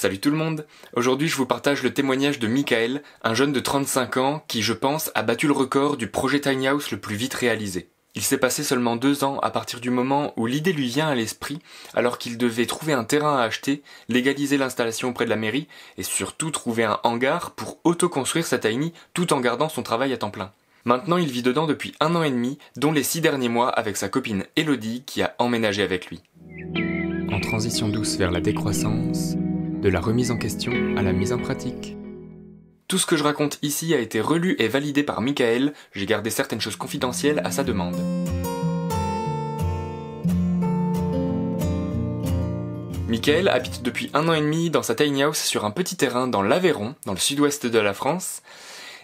Salut tout le monde Aujourd'hui je vous partage le témoignage de Michael, un jeune de 35 ans qui, je pense, a battu le record du projet Tiny House le plus vite réalisé. Il s'est passé seulement deux ans à partir du moment où l'idée lui vient à l'esprit, alors qu'il devait trouver un terrain à acheter, légaliser l'installation auprès de la mairie, et surtout trouver un hangar pour autoconstruire sa tiny tout en gardant son travail à temps plein. Maintenant il vit dedans depuis un an et demi, dont les six derniers mois avec sa copine Elodie qui a emménagé avec lui. En transition douce vers la décroissance, de la remise en question à la mise en pratique. Tout ce que je raconte ici a été relu et validé par Michael, j'ai gardé certaines choses confidentielles à sa demande. Michael habite depuis un an et demi dans sa tiny house sur un petit terrain dans l'Aveyron, dans le sud-ouest de la France.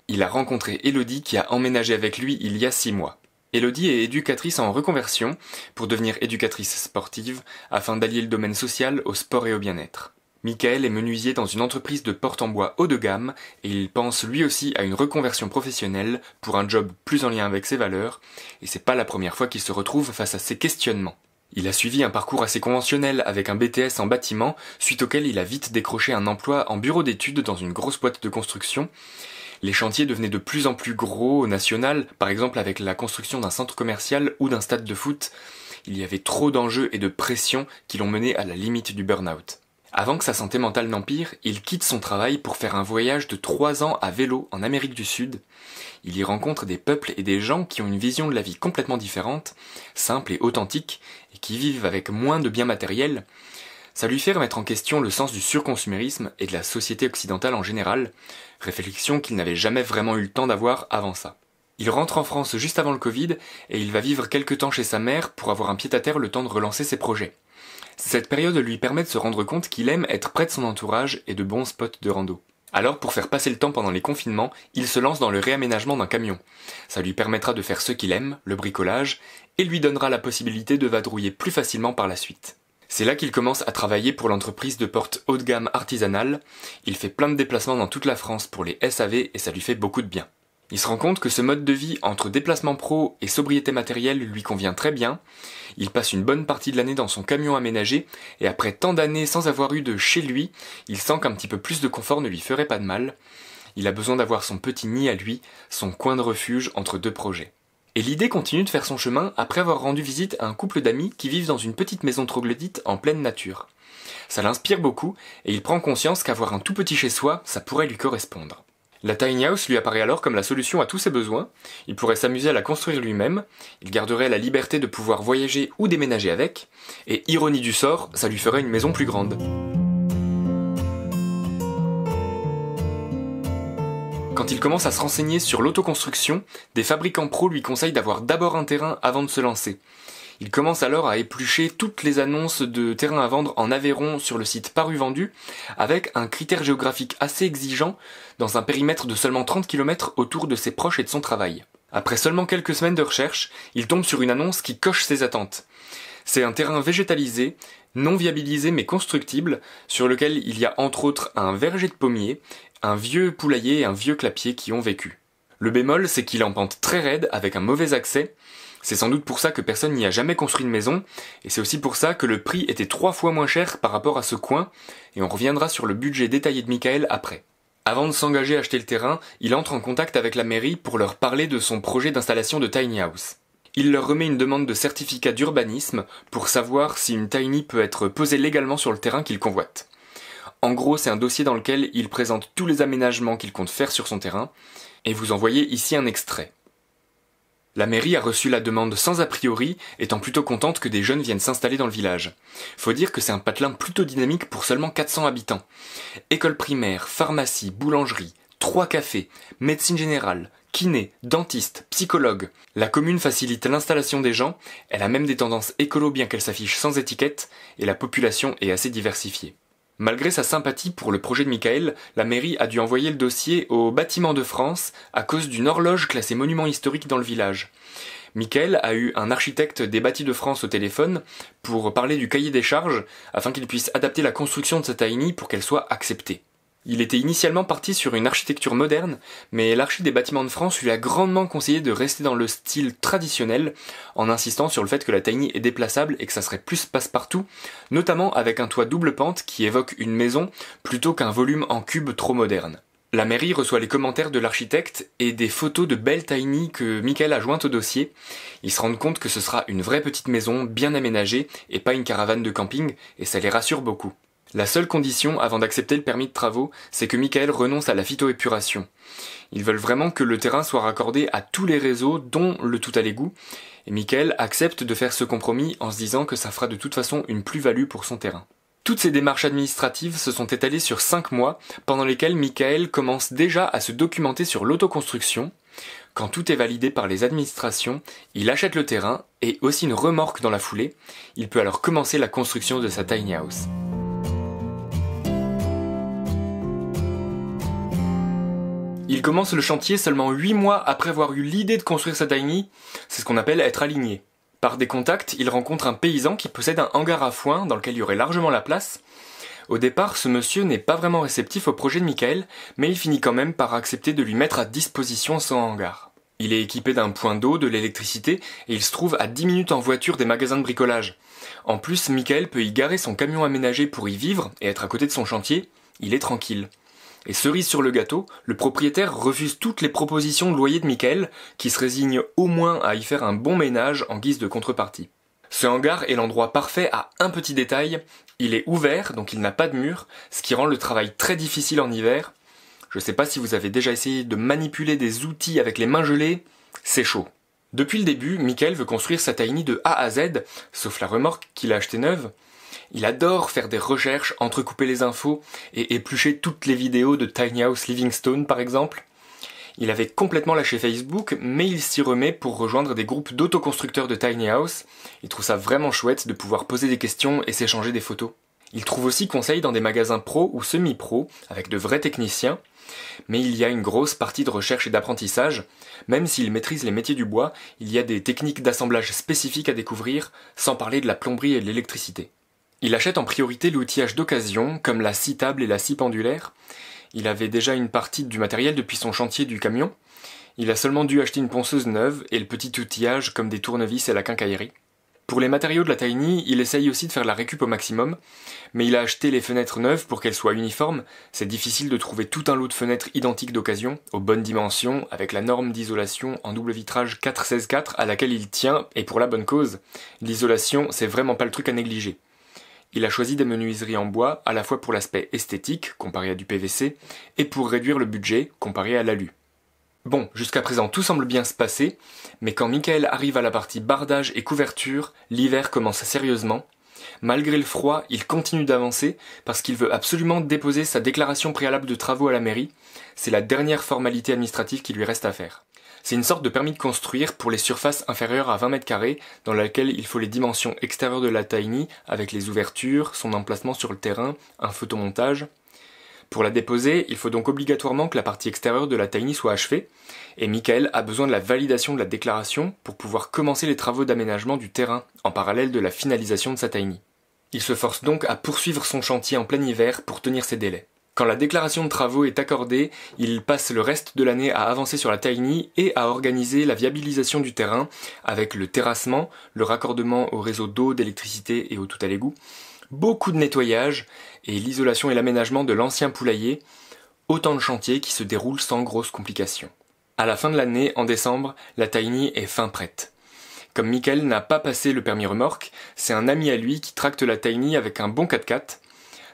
Il a rencontré Elodie qui a emménagé avec lui il y a six mois. Elodie est éducatrice en reconversion pour devenir éducatrice sportive afin d'allier le domaine social au sport et au bien-être. Michael est menuisier dans une entreprise de porte en bois haut de gamme et il pense lui aussi à une reconversion professionnelle pour un job plus en lien avec ses valeurs, et c'est pas la première fois qu'il se retrouve face à ces questionnements. Il a suivi un parcours assez conventionnel avec un BTS en bâtiment, suite auquel il a vite décroché un emploi en bureau d'études dans une grosse boîte de construction. Les chantiers devenaient de plus en plus gros au national, par exemple avec la construction d'un centre commercial ou d'un stade de foot. Il y avait trop d'enjeux et de pressions qui l'ont mené à la limite du burn-out. Avant que sa santé mentale n'empire, il quitte son travail pour faire un voyage de trois ans à vélo en Amérique du Sud. Il y rencontre des peuples et des gens qui ont une vision de la vie complètement différente, simple et authentique, et qui vivent avec moins de biens matériels. Ça lui fait remettre en question le sens du surconsumérisme et de la société occidentale en général, réflexion qu'il n'avait jamais vraiment eu le temps d'avoir avant ça. Il rentre en France juste avant le Covid et il va vivre quelques temps chez sa mère pour avoir un pied à terre le temps de relancer ses projets. Cette période lui permet de se rendre compte qu'il aime être près de son entourage et de bons spots de rando. Alors, pour faire passer le temps pendant les confinements, il se lance dans le réaménagement d'un camion. Ça lui permettra de faire ce qu'il aime, le bricolage, et lui donnera la possibilité de vadrouiller plus facilement par la suite. C'est là qu'il commence à travailler pour l'entreprise de porte haut de gamme artisanale. Il fait plein de déplacements dans toute la France pour les SAV et ça lui fait beaucoup de bien. Il se rend compte que ce mode de vie entre déplacement pro et sobriété matérielle lui convient très bien. Il passe une bonne partie de l'année dans son camion aménagé, et après tant d'années sans avoir eu de chez lui, il sent qu'un petit peu plus de confort ne lui ferait pas de mal. Il a besoin d'avoir son petit nid à lui, son coin de refuge entre deux projets. Et l'idée continue de faire son chemin après avoir rendu visite à un couple d'amis qui vivent dans une petite maison troglodyte en pleine nature. Ça l'inspire beaucoup, et il prend conscience qu'avoir un tout petit chez soi, ça pourrait lui correspondre. La tiny house lui apparaît alors comme la solution à tous ses besoins, il pourrait s'amuser à la construire lui-même, il garderait la liberté de pouvoir voyager ou déménager avec, et ironie du sort, ça lui ferait une maison plus grande. Quand il commence à se renseigner sur l'autoconstruction, des fabricants pros lui conseillent d'avoir d'abord un terrain avant de se lancer. Il commence alors à éplucher toutes les annonces de terrain à vendre en Aveyron sur le site Paru Vendu, avec un critère géographique assez exigeant dans un périmètre de seulement 30 km autour de ses proches et de son travail. Après seulement quelques semaines de recherche, il tombe sur une annonce qui coche ses attentes. C'est un terrain végétalisé, non viabilisé mais constructible, sur lequel il y a entre autres un verger de pommiers, un vieux poulailler et un vieux clapier qui ont vécu. Le bémol, c'est qu'il pente très raide avec un mauvais accès, c'est sans doute pour ça que personne n'y a jamais construit une maison, et c'est aussi pour ça que le prix était trois fois moins cher par rapport à ce coin, et on reviendra sur le budget détaillé de Michael après. Avant de s'engager à acheter le terrain, il entre en contact avec la mairie pour leur parler de son projet d'installation de tiny house. Il leur remet une demande de certificat d'urbanisme pour savoir si une tiny peut être posée légalement sur le terrain qu'il convoite. En gros, c'est un dossier dans lequel il présente tous les aménagements qu'il compte faire sur son terrain, et vous envoyez ici un extrait. La mairie a reçu la demande sans a priori, étant plutôt contente que des jeunes viennent s'installer dans le village. Faut dire que c'est un patelin plutôt dynamique pour seulement 400 habitants. École primaire, pharmacie, boulangerie, trois cafés, médecine générale, kiné, dentiste, psychologue. La commune facilite l'installation des gens, elle a même des tendances écolo bien qu'elle s'affiche sans étiquette, et la population est assez diversifiée. Malgré sa sympathie pour le projet de Michael, la mairie a dû envoyer le dossier au bâtiment de France à cause d'une horloge classée monument historique dans le village. Michael a eu un architecte des bâtis de France au téléphone pour parler du cahier des charges afin qu'il puisse adapter la construction de sa tiny pour qu'elle soit acceptée. Il était initialement parti sur une architecture moderne, mais l'archi des bâtiments de France lui a grandement conseillé de rester dans le style traditionnel, en insistant sur le fait que la tiny est déplaçable et que ça serait plus passe-partout, notamment avec un toit double pente qui évoque une maison plutôt qu'un volume en cube trop moderne. La mairie reçoit les commentaires de l'architecte et des photos de belles tiny que Michael a jointes au dossier. Ils se rendent compte que ce sera une vraie petite maison bien aménagée et pas une caravane de camping, et ça les rassure beaucoup. La seule condition avant d'accepter le permis de travaux, c'est que Michael renonce à la phytoépuration. Ils veulent vraiment que le terrain soit raccordé à tous les réseaux, dont le tout à l'égout, et Michael accepte de faire ce compromis en se disant que ça fera de toute façon une plus-value pour son terrain. Toutes ces démarches administratives se sont étalées sur cinq mois, pendant lesquels Michael commence déjà à se documenter sur l'autoconstruction. Quand tout est validé par les administrations, il achète le terrain et aussi une remorque dans la foulée. Il peut alors commencer la construction de sa tiny house. Il commence le chantier seulement 8 mois après avoir eu l'idée de construire sa tiny, c'est ce qu'on appelle être aligné. Par des contacts, il rencontre un paysan qui possède un hangar à foin dans lequel il y aurait largement la place. Au départ, ce monsieur n'est pas vraiment réceptif au projet de Michael, mais il finit quand même par accepter de lui mettre à disposition son hangar. Il est équipé d'un point d'eau, de l'électricité, et il se trouve à 10 minutes en voiture des magasins de bricolage. En plus, Michael peut y garer son camion aménagé pour y vivre et être à côté de son chantier, il est tranquille. Et cerise sur le gâteau, le propriétaire refuse toutes les propositions de loyer de Michael, qui se résigne au moins à y faire un bon ménage en guise de contrepartie. Ce hangar est l'endroit parfait à un petit détail, il est ouvert, donc il n'a pas de mur, ce qui rend le travail très difficile en hiver. Je sais pas si vous avez déjà essayé de manipuler des outils avec les mains gelées, c'est chaud. Depuis le début, Michael veut construire sa tiny de A à Z, sauf la remorque qu'il a achetée neuve, il adore faire des recherches, entrecouper les infos et éplucher toutes les vidéos de Tiny House Livingstone par exemple. Il avait complètement lâché Facebook, mais il s'y remet pour rejoindre des groupes d'autoconstructeurs de Tiny House. Il trouve ça vraiment chouette de pouvoir poser des questions et s'échanger des photos. Il trouve aussi conseil dans des magasins pro ou semi-pro, avec de vrais techniciens, mais il y a une grosse partie de recherche et d'apprentissage. Même s'il maîtrise les métiers du bois, il y a des techniques d'assemblage spécifiques à découvrir, sans parler de la plomberie et de l'électricité. Il achète en priorité l'outillage d'occasion, comme la scie table et la scie pendulaire. Il avait déjà une partie du matériel depuis son chantier du camion. Il a seulement dû acheter une ponceuse neuve et le petit outillage comme des tournevis et la quincaillerie. Pour les matériaux de la Tiny, il essaye aussi de faire la récup au maximum, mais il a acheté les fenêtres neuves pour qu'elles soient uniformes. C'est difficile de trouver tout un lot de fenêtres identiques d'occasion, aux bonnes dimensions, avec la norme d'isolation en double vitrage 4-16-4 à laquelle il tient, et pour la bonne cause. L'isolation, c'est vraiment pas le truc à négliger. Il a choisi des menuiseries en bois à la fois pour l'aspect esthétique, comparé à du PVC, et pour réduire le budget, comparé à l'alu. Bon, jusqu'à présent tout semble bien se passer, mais quand Michael arrive à la partie bardage et couverture, l'hiver commence sérieusement. Malgré le froid, il continue d'avancer parce qu'il veut absolument déposer sa déclaration préalable de travaux à la mairie. C'est la dernière formalité administrative qui lui reste à faire. C'est une sorte de permis de construire pour les surfaces inférieures à 20 mètres carrés, dans laquelle il faut les dimensions extérieures de la tiny, avec les ouvertures, son emplacement sur le terrain, un photomontage. Pour la déposer, il faut donc obligatoirement que la partie extérieure de la tiny soit achevée, et Michael a besoin de la validation de la déclaration pour pouvoir commencer les travaux d'aménagement du terrain, en parallèle de la finalisation de sa tiny. Il se force donc à poursuivre son chantier en plein hiver pour tenir ses délais. Quand la déclaration de travaux est accordée, il passe le reste de l'année à avancer sur la Tiny et à organiser la viabilisation du terrain avec le terrassement, le raccordement au réseau d'eau, d'électricité et au tout à l'égout, beaucoup de nettoyage et l'isolation et l'aménagement de l'ancien poulailler, autant de chantiers qui se déroulent sans grosses complications. À la fin de l'année, en décembre, la Tiny est fin prête. Comme Michael n'a pas passé le permis remorque, c'est un ami à lui qui tracte la Tiny avec un bon 4x4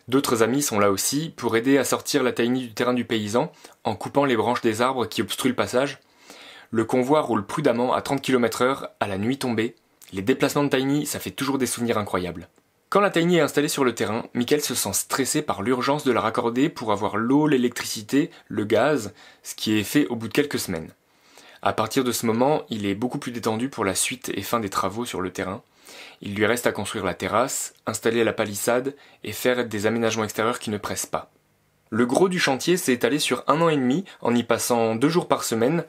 D'autres amis sont là aussi pour aider à sortir la Tiny du terrain du paysan en coupant les branches des arbres qui obstruent le passage. Le convoi roule prudemment à 30 km heure à la nuit tombée. Les déplacements de Tiny, ça fait toujours des souvenirs incroyables. Quand la Tiny est installée sur le terrain, Michael se sent stressé par l'urgence de la raccorder pour avoir l'eau, l'électricité, le gaz, ce qui est fait au bout de quelques semaines. À partir de ce moment, il est beaucoup plus détendu pour la suite et fin des travaux sur le terrain. Il lui reste à construire la terrasse, installer la palissade et faire des aménagements extérieurs qui ne pressent pas. Le gros du chantier s'est étalé sur un an et demi en y passant deux jours par semaine.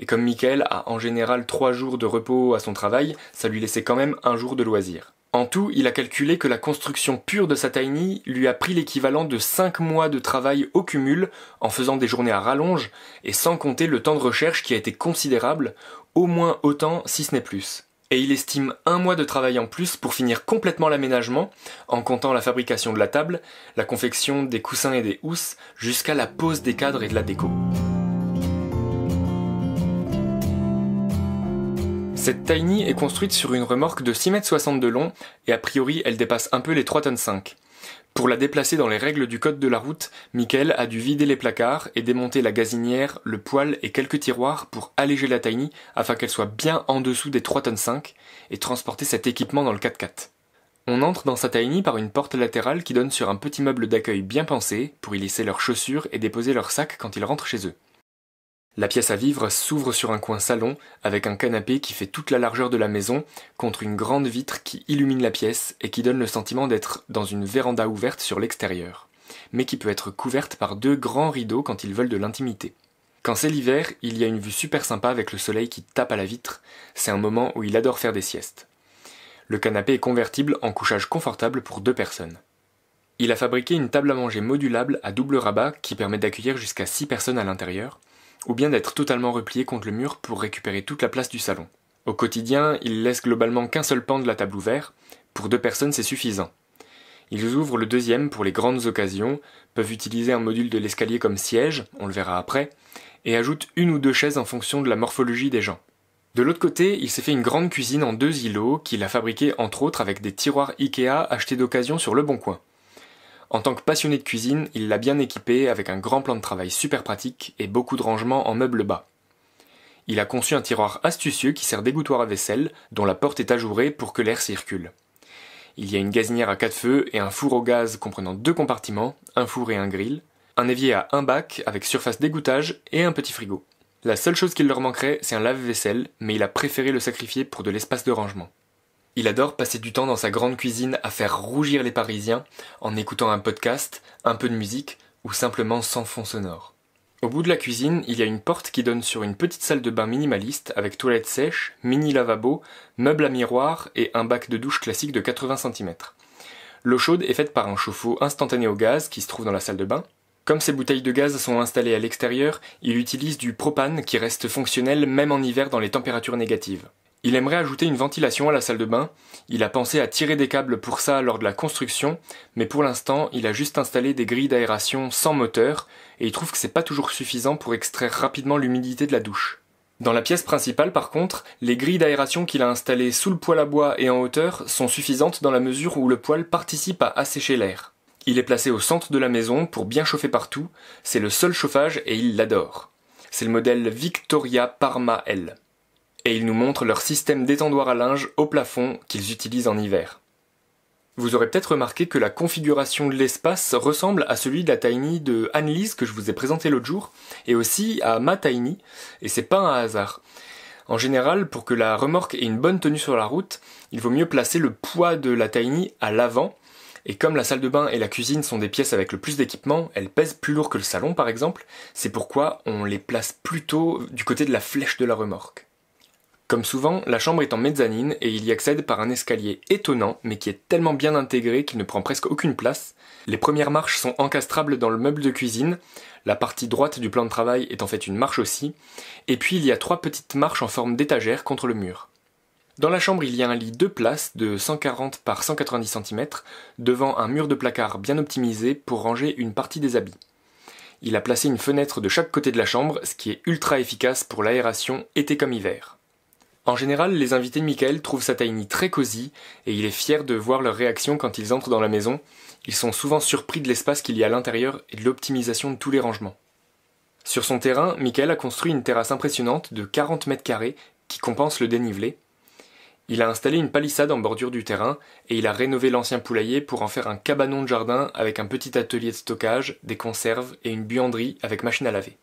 Et comme Michael a en général trois jours de repos à son travail, ça lui laissait quand même un jour de loisir. En tout, il a calculé que la construction pure de sa tiny lui a pris l'équivalent de 5 mois de travail au cumul, en faisant des journées à rallonge, et sans compter le temps de recherche qui a été considérable, au moins autant si ce n'est plus. Et il estime un mois de travail en plus pour finir complètement l'aménagement, en comptant la fabrication de la table, la confection des coussins et des housses, jusqu'à la pose des cadres et de la déco. Cette Tiny est construite sur une remorque de 6m60 de long et a priori elle dépasse un peu les trois tonnes. Pour la déplacer dans les règles du code de la route, Michael a dû vider les placards et démonter la gazinière, le poêle et quelques tiroirs pour alléger la Tiny afin qu'elle soit bien en dessous des trois tonnes et transporter cet équipement dans le 4x4. On entre dans sa Tiny par une porte latérale qui donne sur un petit meuble d'accueil bien pensé pour y laisser leurs chaussures et déposer leurs sacs quand ils rentrent chez eux. La pièce à vivre s'ouvre sur un coin salon avec un canapé qui fait toute la largeur de la maison contre une grande vitre qui illumine la pièce et qui donne le sentiment d'être dans une véranda ouverte sur l'extérieur, mais qui peut être couverte par deux grands rideaux quand ils veulent de l'intimité. Quand c'est l'hiver, il y a une vue super sympa avec le soleil qui tape à la vitre, c'est un moment où il adore faire des siestes. Le canapé est convertible en couchage confortable pour deux personnes. Il a fabriqué une table à manger modulable à double rabat qui permet d'accueillir jusqu'à six personnes à l'intérieur, ou bien d'être totalement replié contre le mur pour récupérer toute la place du salon. Au quotidien, ils laissent globalement qu'un seul pan de la table ouvert, pour deux personnes c'est suffisant. Ils ouvrent le deuxième pour les grandes occasions, peuvent utiliser un module de l'escalier comme siège, on le verra après, et ajoutent une ou deux chaises en fonction de la morphologie des gens. De l'autre côté, il s'est fait une grande cuisine en deux îlots qu'il a fabriqué entre autres avec des tiroirs Ikea achetés d'occasion sur le Bon Coin. En tant que passionné de cuisine, il l'a bien équipé avec un grand plan de travail super pratique et beaucoup de rangements en meubles bas. Il a conçu un tiroir astucieux qui sert d'égouttoir à vaisselle, dont la porte est ajourée pour que l'air circule. Il y a une gazinière à quatre feux et un four au gaz comprenant deux compartiments, un four et un grill, un évier à un bac avec surface d'égouttage et un petit frigo. La seule chose qu'il leur manquerait, c'est un lave-vaisselle, mais il a préféré le sacrifier pour de l'espace de rangement. Il adore passer du temps dans sa grande cuisine à faire rougir les Parisiens en écoutant un podcast, un peu de musique ou simplement sans fond sonore. Au bout de la cuisine, il y a une porte qui donne sur une petite salle de bain minimaliste avec toilettes sèches, mini lavabo, meubles à miroir et un bac de douche classique de 80 cm. L'eau chaude est faite par un chauffe-eau instantané au gaz qui se trouve dans la salle de bain. Comme ces bouteilles de gaz sont installées à l'extérieur, il utilise du propane qui reste fonctionnel même en hiver dans les températures négatives. Il aimerait ajouter une ventilation à la salle de bain, il a pensé à tirer des câbles pour ça lors de la construction, mais pour l'instant il a juste installé des grilles d'aération sans moteur, et il trouve que c'est pas toujours suffisant pour extraire rapidement l'humidité de la douche. Dans la pièce principale, par contre, les grilles d'aération qu'il a installées sous le poêle à bois et en hauteur sont suffisantes dans la mesure où le poêle participe à assécher l'air. Il est placé au centre de la maison pour bien chauffer partout, c'est le seul chauffage et il l'adore. C'est le modèle Victoria Parma L et ils nous montrent leur système d'étendoir à linge au plafond qu'ils utilisent en hiver. Vous aurez peut-être remarqué que la configuration de l'espace ressemble à celui de la Tiny de Anne-Lise que je vous ai présenté l'autre jour, et aussi à ma Tiny, et c'est pas un hasard. En général, pour que la remorque ait une bonne tenue sur la route, il vaut mieux placer le poids de la Tiny à l'avant, et comme la salle de bain et la cuisine sont des pièces avec le plus d'équipement, elles pèsent plus lourd que le salon par exemple, c'est pourquoi on les place plutôt du côté de la flèche de la remorque. Comme souvent, la chambre est en mezzanine et il y accède par un escalier étonnant mais qui est tellement bien intégré qu'il ne prend presque aucune place. Les premières marches sont encastrables dans le meuble de cuisine, la partie droite du plan de travail est en fait une marche aussi, et puis il y a trois petites marches en forme d'étagère contre le mur. Dans la chambre, il y a un lit deux places de 140 par 190 cm devant un mur de placard bien optimisé pour ranger une partie des habits. Il a placé une fenêtre de chaque côté de la chambre, ce qui est ultra efficace pour l'aération été comme hiver. En général, les invités de Michael trouvent sa Tiny très cosy et il est fier de voir leur réaction quand ils entrent dans la maison. Ils sont souvent surpris de l'espace qu'il y a à l'intérieur et de l'optimisation de tous les rangements. Sur son terrain, Michael a construit une terrasse impressionnante de 40 mètres carrés qui compense le dénivelé. Il a installé une palissade en bordure du terrain et il a rénové l'ancien poulailler pour en faire un cabanon de jardin avec un petit atelier de stockage, des conserves et une buanderie avec machine à laver.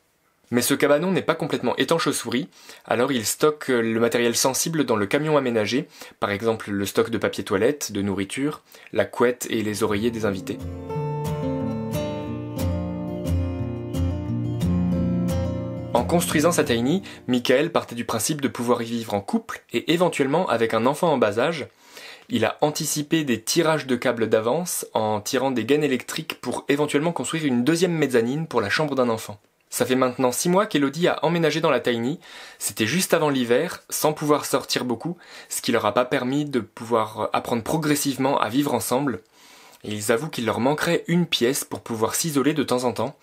Mais ce cabanon n'est pas complètement étanche aux souris, alors il stocke le matériel sensible dans le camion aménagé, par exemple le stock de papier toilette, de nourriture, la couette et les oreillers des invités. En construisant sa tiny, Michael partait du principe de pouvoir y vivre en couple et éventuellement avec un enfant en bas âge. Il a anticipé des tirages de câbles d'avance en tirant des gaines électriques pour éventuellement construire une deuxième mezzanine pour la chambre d'un enfant. Ça fait maintenant six mois qu'Elodie a emménagé dans la tiny, c'était juste avant l'hiver, sans pouvoir sortir beaucoup, ce qui leur a pas permis de pouvoir apprendre progressivement à vivre ensemble. Et ils avouent qu'il leur manquerait une pièce pour pouvoir s'isoler de temps en temps.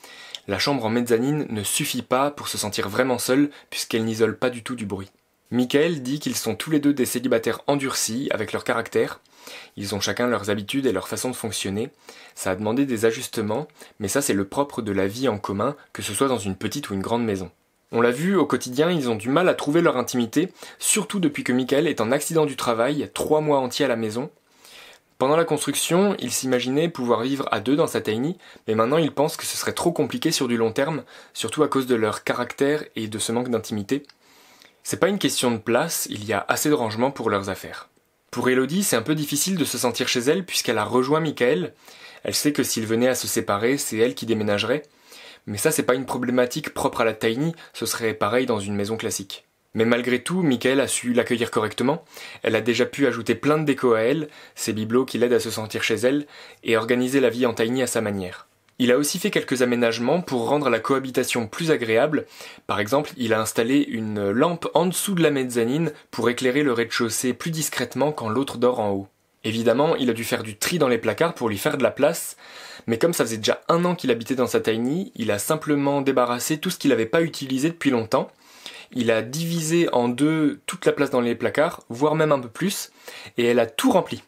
La chambre en mezzanine ne suffit pas pour se sentir vraiment seule puisqu'elle n'isole pas du tout du bruit. Michael dit qu'ils sont tous les deux des célibataires endurcis avec leur caractère. Ils ont chacun leurs habitudes et leur façon de fonctionner. Ça a demandé des ajustements, mais ça c'est le propre de la vie en commun, que ce soit dans une petite ou une grande maison. On l'a vu, au quotidien, ils ont du mal à trouver leur intimité, surtout depuis que Michael est en accident du travail, trois mois entiers à la maison. Pendant la construction, ils s'imaginaient pouvoir vivre à deux dans sa tiny, mais maintenant ils pensent que ce serait trop compliqué sur du long terme, surtout à cause de leur caractère et de ce manque d'intimité. C'est pas une question de place, il y a assez de rangement pour leurs affaires. Pour Elodie, c'est un peu difficile de se sentir chez elle puisqu'elle a rejoint Michael. Elle sait que s'ils venaient à se séparer, c'est elle qui déménagerait. Mais ça, c'est pas une problématique propre à la Tiny, ce serait pareil dans une maison classique. Mais malgré tout, Michael a su l'accueillir correctement. Elle a déjà pu ajouter plein de déco à elle, ses bibelots qui l'aident à se sentir chez elle, et organiser la vie en Tiny à sa manière. Il a aussi fait quelques aménagements pour rendre la cohabitation plus agréable. Par exemple, il a installé une lampe en dessous de la mezzanine pour éclairer le rez-de-chaussée plus discrètement quand l'autre dort en haut. Évidemment, il a dû faire du tri dans les placards pour lui faire de la place, mais comme ça faisait déjà un an qu'il habitait dans sa tiny, il a simplement débarrassé tout ce qu'il n'avait pas utilisé depuis longtemps. Il a divisé en deux toute la place dans les placards, voire même un peu plus, et elle a tout rempli.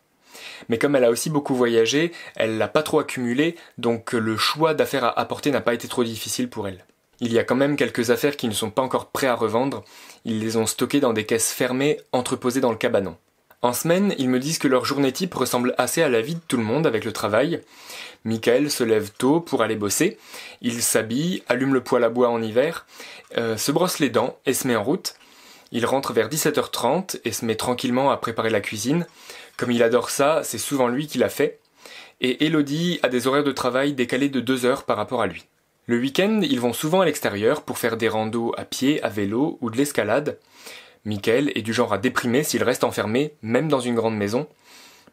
Mais comme elle a aussi beaucoup voyagé, elle l'a pas trop accumulé, donc euh, le choix d'affaires à apporter n'a pas été trop difficile pour elle. Il y a quand même quelques affaires qui ne sont pas encore prêts à revendre, ils les ont stockées dans des caisses fermées, entreposées dans le cabanon. En semaine, ils me disent que leur journée type ressemble assez à la vie de tout le monde avec le travail. Michael se lève tôt pour aller bosser, il s'habille, allume le poêle à bois en hiver, euh, se brosse les dents et se met en route. Il rentre vers 17h30 et se met tranquillement à préparer la cuisine. Comme il adore ça, c'est souvent lui qui l'a fait. Et Elodie a des horaires de travail décalés de deux heures par rapport à lui. Le week-end, ils vont souvent à l'extérieur pour faire des randos à pied, à vélo ou de l'escalade. Michael est du genre à déprimer s'il reste enfermé, même dans une grande maison.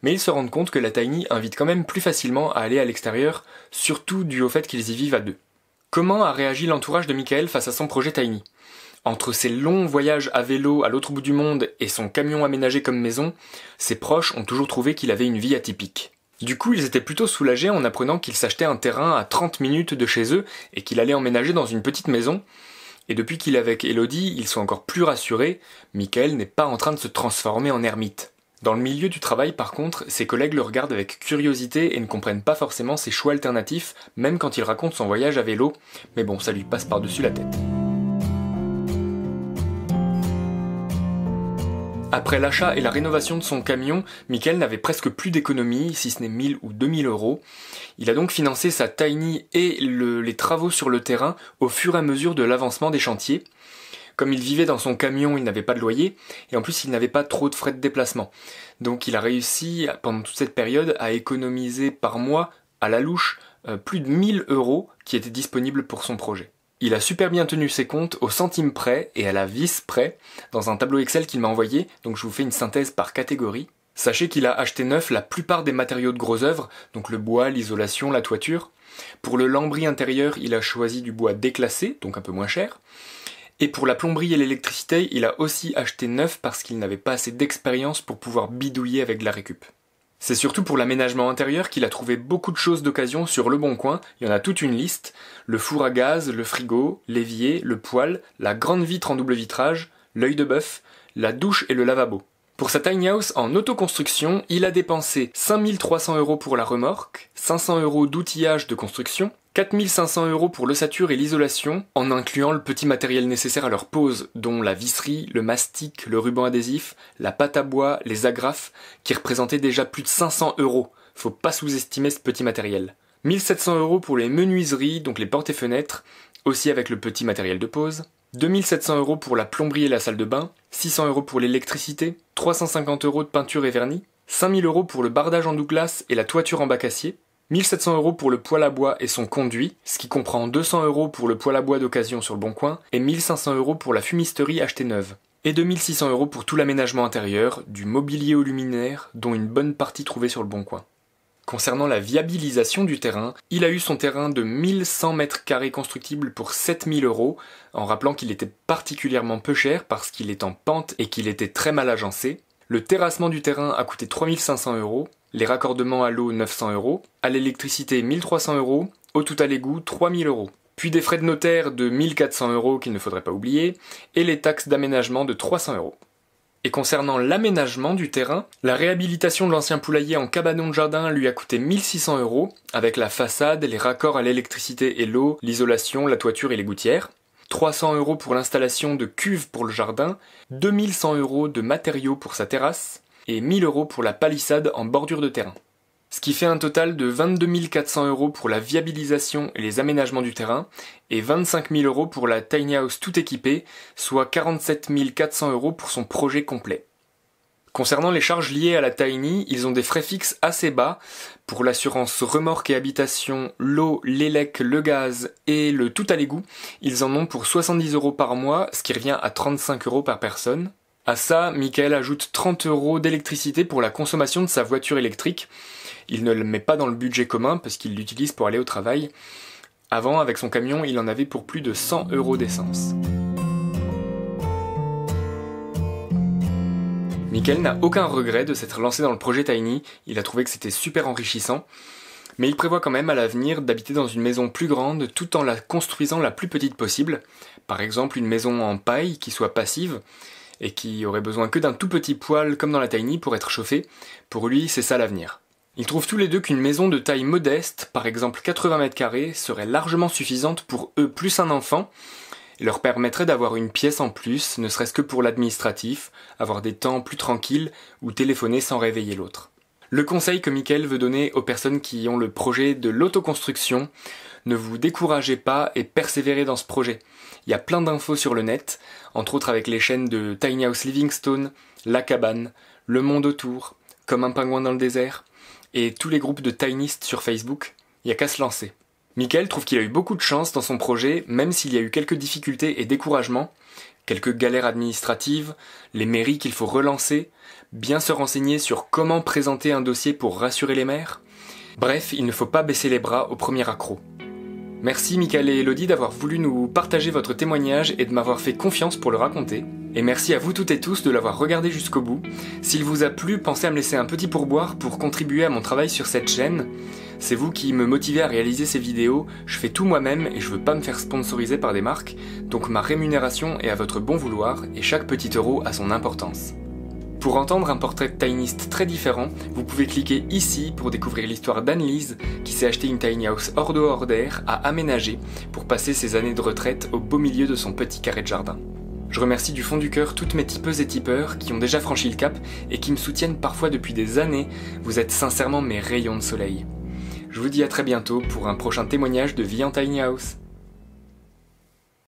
Mais ils se rendent compte que la Tiny invite quand même plus facilement à aller à l'extérieur, surtout dû au fait qu'ils y vivent à deux. Comment a réagi l'entourage de Michael face à son projet Tiny entre ses longs voyages à vélo à l'autre bout du monde et son camion aménagé comme maison, ses proches ont toujours trouvé qu'il avait une vie atypique. Du coup, ils étaient plutôt soulagés en apprenant qu'il s'achetait un terrain à 30 minutes de chez eux et qu'il allait emménager dans une petite maison. Et depuis qu'il est avec Elodie, ils sont encore plus rassurés, Michael n'est pas en train de se transformer en ermite. Dans le milieu du travail, par contre, ses collègues le regardent avec curiosité et ne comprennent pas forcément ses choix alternatifs, même quand il raconte son voyage à vélo, mais bon, ça lui passe par-dessus la tête. Après l'achat et la rénovation de son camion, Michael n'avait presque plus d'économies, si ce n'est 1000 ou 2000 euros. Il a donc financé sa tiny et les travaux sur le terrain au fur et à mesure de l'avancement des chantiers. Comme il vivait dans son camion, il n'avait pas de loyer, et en plus il n'avait pas trop de frais de déplacement. Donc il a réussi, pendant toute cette période, à économiser par mois, à la louche, euh, plus de 1000 euros qui étaient disponibles pour son projet. Il a super bien tenu ses comptes au centime près et à la vis près dans un tableau Excel qu'il m'a envoyé, donc je vous fais une synthèse par catégorie. Sachez qu'il a acheté neuf la plupart des matériaux de gros œuvres, donc le bois, l'isolation, la toiture. Pour le lambris intérieur, il a choisi du bois déclassé, donc un peu moins cher. Et pour la plomberie et l'électricité, il a aussi acheté neuf parce qu'il n'avait pas assez d'expérience pour pouvoir bidouiller avec la récup. C'est surtout pour l'aménagement intérieur qu'il a trouvé beaucoup de choses d'occasion sur Le Bon Coin, il y en a toute une liste, le four à gaz, le frigo, l'évier, le poêle, la grande vitre en double vitrage, l'œil de bœuf, la douche et le lavabo. Pour sa tiny house en autoconstruction, il a dépensé 5300 euros pour la remorque, 500 euros d'outillage de construction, 4500 euros pour l'ossature et l'isolation, en incluant le petit matériel nécessaire à leur pose, dont la visserie, le mastic, le ruban adhésif, la pâte à bois, les agrafes, qui représentaient déjà plus de 500 euros. Faut pas sous-estimer ce petit matériel. 1700 euros pour les menuiseries, donc les portes et fenêtres, aussi avec le petit matériel de pose. 2700 euros pour la plomberie et la salle de bain, 600 euros pour l'électricité, 350 euros de peinture et vernis, 5000 euros pour le bardage en Douglas et la toiture en bac acier, 1700 euros pour le poêle à bois et son conduit, ce qui comprend 200 euros pour le poêle à bois d'occasion sur le Bon Coin et 1500 euros pour la fumisterie achetée neuve. Et 2600 euros pour tout l'aménagement intérieur, du mobilier au luminaire, dont une bonne partie trouvée sur le Bon Coin. Concernant la viabilisation du terrain, il a eu son terrain de 1100 mètres carrés constructible pour 7000 euros, en rappelant qu'il était particulièrement peu cher parce qu'il est en pente et qu'il était très mal agencé. Le terrassement du terrain a coûté 3500 euros, les raccordements à l'eau 900 euros, à l'électricité 1300 euros, au tout à l'égout 3000 euros. Puis des frais de notaire de 1400 euros qu'il ne faudrait pas oublier, et les taxes d'aménagement de 300 euros. Et concernant l'aménagement du terrain, la réhabilitation de l'ancien poulailler en cabanon de jardin lui a coûté 1600 euros, avec la façade, les raccords à l'électricité et l'eau, l'isolation, la toiture et les gouttières. 300 euros pour l'installation de cuves pour le jardin, 2100 euros de matériaux pour sa terrasse, et 1000 euros pour la palissade en bordure de terrain. Ce qui fait un total de 22 400 euros pour la viabilisation et les aménagements du terrain et 25 000 euros pour la tiny house tout équipée, soit 47 400 euros pour son projet complet. Concernant les charges liées à la tiny, ils ont des frais fixes assez bas pour l'assurance remorque et habitation, l'eau, l'élec, le gaz et le tout à l'égout. Ils en ont pour 70 euros par mois, ce qui revient à 35 euros par personne. À ça, Michael ajoute 30 euros d'électricité pour la consommation de sa voiture électrique. Il ne le met pas dans le budget commun parce qu'il l'utilise pour aller au travail. Avant, avec son camion, il en avait pour plus de 100 euros d'essence. Michael n'a aucun regret de s'être lancé dans le projet Tiny, il a trouvé que c'était super enrichissant, mais il prévoit quand même à l'avenir d'habiter dans une maison plus grande tout en la construisant la plus petite possible, par exemple une maison en paille qui soit passive, et qui aurait besoin que d'un tout petit poêle comme dans la Tiny pour être chauffé, pour lui c'est ça l'avenir. Ils trouvent tous les deux qu'une maison de taille modeste, par exemple 80 mètres carrés, serait largement suffisante pour eux plus un enfant, et leur permettrait d'avoir une pièce en plus, ne serait-ce que pour l'administratif, avoir des temps plus tranquilles ou téléphoner sans réveiller l'autre. Le conseil que Mickaël veut donner aux personnes qui ont le projet de l'autoconstruction, ne vous découragez pas et persévérez dans ce projet. Il y a plein d'infos sur le net, entre autres avec les chaînes de Tiny House Livingstone, La Cabane, Le Monde Autour, Comme un pingouin dans le désert, et tous les groupes de Tinyistes sur Facebook. Il n'y a qu'à se lancer. Mickaël trouve qu'il a eu beaucoup de chance dans son projet, même s'il y a eu quelques difficultés et découragements, quelques galères administratives, les mairies qu'il faut relancer, bien se renseigner sur comment présenter un dossier pour rassurer les maires. Bref, il ne faut pas baisser les bras au premier accroc. Merci Michael et Elodie d'avoir voulu nous partager votre témoignage et de m'avoir fait confiance pour le raconter. Et merci à vous toutes et tous de l'avoir regardé jusqu'au bout. S'il vous a plu, pensez à me laisser un petit pourboire pour contribuer à mon travail sur cette chaîne. C'est vous qui me motivez à réaliser ces vidéos, je fais tout moi-même et je veux pas me faire sponsoriser par des marques, donc ma rémunération est à votre bon vouloir et chaque petit euro a son importance. Pour entendre un portrait de tinyiste très différent, vous pouvez cliquer ici pour découvrir l'histoire d'Annelise qui s'est acheté une tiny house hors de hors d'air à aménager pour passer ses années de retraite au beau milieu de son petit carré de jardin. Je remercie du fond du cœur toutes mes tipeuses et tipeurs qui ont déjà franchi le cap et qui me soutiennent parfois depuis des années. Vous êtes sincèrement mes rayons de soleil. Je vous dis à très bientôt pour un prochain témoignage de vie en Tiny House.